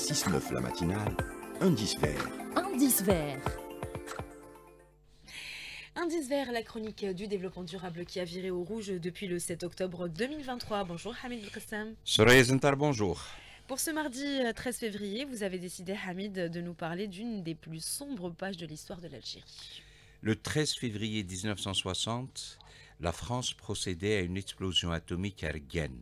6-9 la matinale, indice vert. Indice vert. Indice vert, la chronique du développement durable qui a viré au rouge depuis le 7 octobre 2023. Bonjour Hamid Zintar, bonjour. Pour ce mardi 13 euh, février, vous avez décidé, Hamid, de nous parler d'une des plus sombres pages de l'histoire de l'Algérie. Le 13 février 1960, la France procédait à une explosion atomique à Ergen.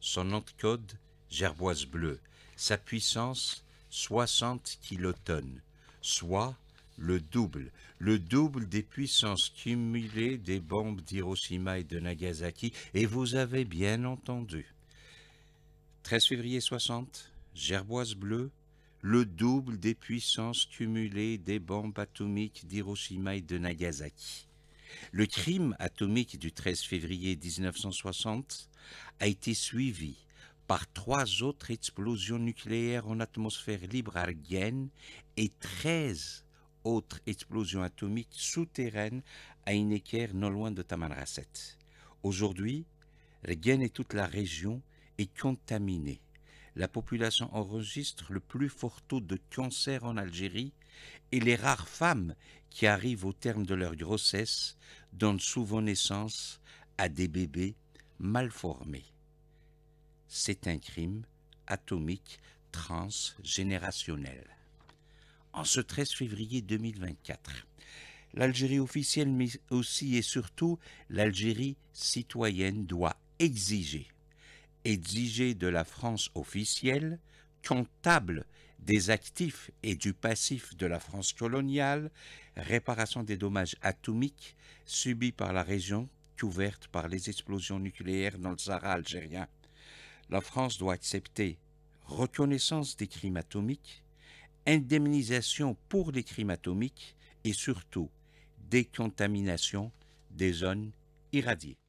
Son nom de code, Gerboise Bleue, sa puissance 60 kilotonnes, soit le double, le double des puissances cumulées des bombes d'Hiroshima et de Nagasaki, et vous avez bien entendu. 13 février 60, Gerboise bleue, le double des puissances cumulées des bombes atomiques d'Hiroshima et de Nagasaki. Le crime atomique du 13 février 1960 a été suivi par trois autres explosions nucléaires en atmosphère libre argienne et 13 autres explosions atomiques souterraines à équerre non loin de Tamanrasset. Aujourd'hui, Rgen et toute la région est contaminée. La population enregistre le plus fort taux de cancer en Algérie et les rares femmes qui arrivent au terme de leur grossesse donnent souvent naissance à des bébés mal formés c'est un crime atomique transgénérationnel. En ce 13 février 2024, l'Algérie officielle, mais aussi et surtout l'Algérie citoyenne doit exiger, exiger de la France officielle, comptable des actifs et du passif de la France coloniale, réparation des dommages atomiques subis par la région couverte par les explosions nucléaires dans le Sahara algérien la France doit accepter reconnaissance des crimes atomiques, indemnisation pour les crimes atomiques et surtout décontamination des zones irradiées.